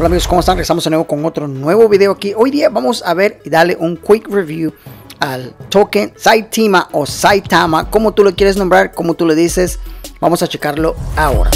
Hola amigos, ¿cómo están? Regresamos de nuevo con otro nuevo video aquí. Hoy día vamos a ver y darle un quick review al token Saitama o Saitama, como tú lo quieres nombrar, como tú le dices. Vamos a checarlo ahora.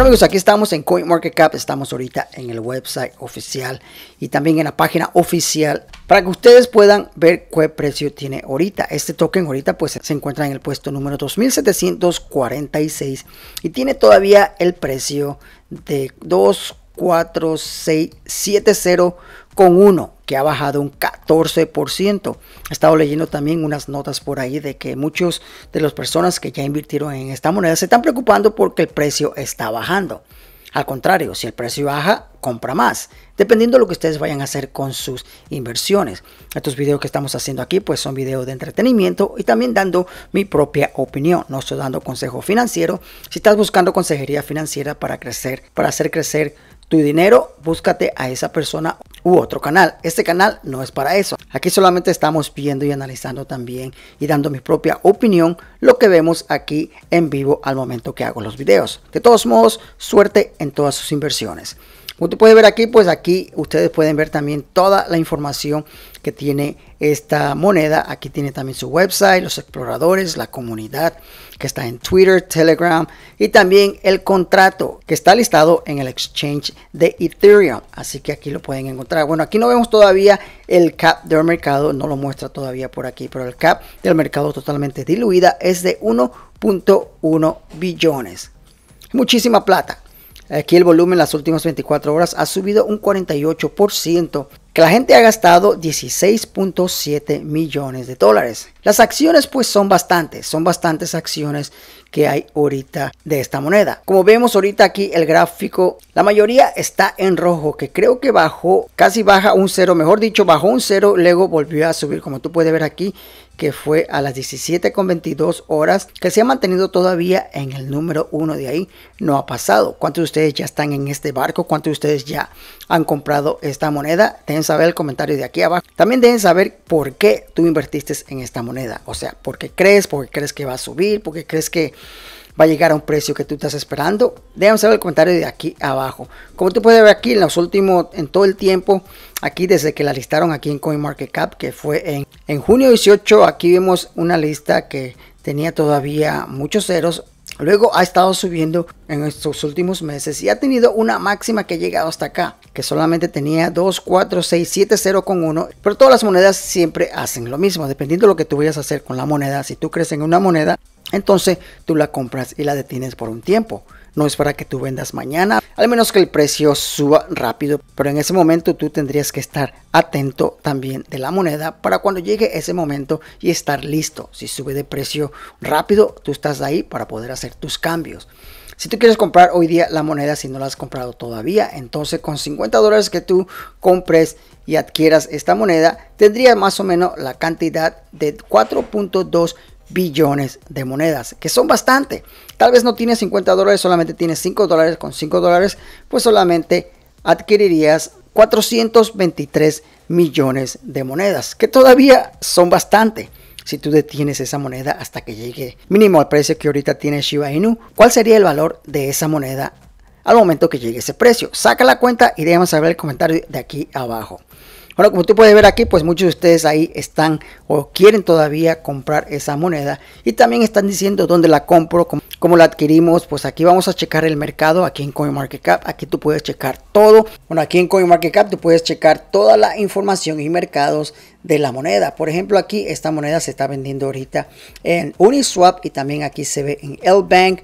amigos, aquí estamos en CoinMarketCap, estamos ahorita en el website oficial y también en la página oficial para que ustedes puedan ver qué precio tiene ahorita. Este token ahorita pues se encuentra en el puesto número 2746 y tiene todavía el precio de 24670 con 1 que ha bajado un 14%. He estado leyendo también unas notas por ahí de que muchos de las personas que ya invirtieron en esta moneda se están preocupando porque el precio está bajando. Al contrario, si el precio baja, compra más, dependiendo de lo que ustedes vayan a hacer con sus inversiones. Estos videos que estamos haciendo aquí, pues son videos de entretenimiento y también dando mi propia opinión. No estoy dando consejo financiero. Si estás buscando consejería financiera para crecer, para hacer crecer tu dinero, búscate a esa persona u otro canal. Este canal no es para eso. Aquí solamente estamos viendo y analizando también y dando mi propia opinión lo que vemos aquí en vivo al momento que hago los videos. De todos modos, suerte en todas sus inversiones. Como tú puedes ver aquí, pues aquí ustedes pueden ver también toda la información que tiene esta moneda. Aquí tiene también su website, los exploradores, la comunidad que está en Twitter, Telegram y también el contrato que está listado en el exchange de Ethereum. Así que aquí lo pueden encontrar. Bueno, aquí no vemos todavía el cap del mercado, no lo muestra todavía por aquí, pero el cap del mercado totalmente diluida es de 1.1 billones. Muchísima plata. Aquí el volumen en las últimas 24 horas ha subido un 48%, que la gente ha gastado 16.7 millones de dólares. Las acciones pues son bastantes, son bastantes acciones que hay ahorita de esta moneda. Como vemos ahorita aquí el gráfico, la mayoría está en rojo, que creo que bajó, casi baja un cero, mejor dicho, bajó un cero, luego volvió a subir, como tú puedes ver aquí, que fue a las 17,22 horas, que se ha mantenido todavía en el número uno de ahí, no ha pasado. ¿Cuántos de ustedes ya están en este barco? ¿Cuántos de ustedes ya han comprado esta moneda? Dejen saber el comentario de aquí abajo. También dejen saber por qué tú invertiste en esta moneda o sea, porque crees, porque crees que va a subir, porque crees que va a llegar a un precio que tú estás esperando. Déjame saber el comentario de aquí abajo. Como tú puedes ver aquí, en los últimos, en todo el tiempo, aquí desde que la listaron aquí en CoinMarketCap, que fue en, en junio 18, aquí vemos una lista que tenía todavía muchos ceros. Luego ha estado subiendo en estos últimos meses y ha tenido una máxima que ha llegado hasta acá solamente tenía 2, 4, 6, 7, 0 con 1. Pero todas las monedas siempre hacen lo mismo, dependiendo lo que tú vayas a hacer con la moneda. Si tú crees en una moneda, entonces tú la compras y la detienes por un tiempo. No es para que tú vendas mañana, al menos que el precio suba rápido. Pero en ese momento tú tendrías que estar atento también de la moneda para cuando llegue ese momento y estar listo. Si sube de precio rápido, tú estás ahí para poder hacer tus cambios. Si tú quieres comprar hoy día la moneda, si no la has comprado todavía, entonces con 50 dólares que tú compres y adquieras esta moneda, tendrías más o menos la cantidad de 4.2 billones de monedas, que son bastante. Tal vez no tienes 50 dólares, solamente tienes 5 dólares. Con 5 dólares, pues solamente adquirirías 423 millones de monedas, que todavía son bastante si tú detienes esa moneda hasta que llegue mínimo al precio que ahorita tiene Shiba Inu, ¿cuál sería el valor de esa moneda al momento que llegue ese precio? Saca la cuenta y déjame saber el comentario de aquí abajo. Bueno, como tú puedes ver aquí, pues muchos de ustedes ahí están o quieren todavía comprar esa moneda y también están diciendo dónde la compro, cómo, la adquirimos. Pues aquí vamos a checar el mercado, aquí en CoinMarketCap, aquí tú puedes checar todo. Bueno, aquí en CoinMarketCap tú puedes checar toda la información y mercados de la moneda. Por ejemplo, aquí esta moneda se está vendiendo ahorita en Uniswap y también aquí se ve en L-Bank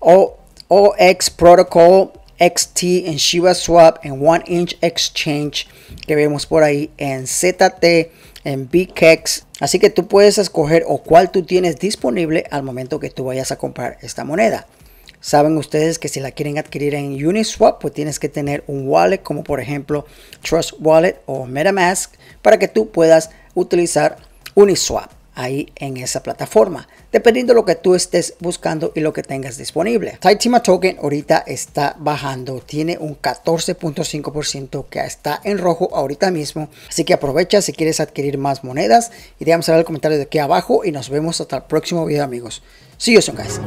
o OX Protocol XT en Shiba Swap, en One Inch Exchange que vemos por ahí, en ZT, en BKEX. Así que tú puedes escoger o cuál tú tienes disponible al momento que tú vayas a comprar esta moneda. Saben ustedes que si la quieren adquirir en Uniswap, pues tienes que tener un wallet como por ejemplo Trust Wallet o MetaMask para que tú puedas utilizar Uniswap ahí en esa plataforma, dependiendo de lo que tú estés buscando y lo que tengas disponible. Taitima Token ahorita está bajando, tiene un 14.5% que está en rojo ahorita mismo, así que aprovecha si quieres adquirir más monedas y déjame saber el comentario de aquí abajo y nos vemos hasta el próximo video amigos. See you guys.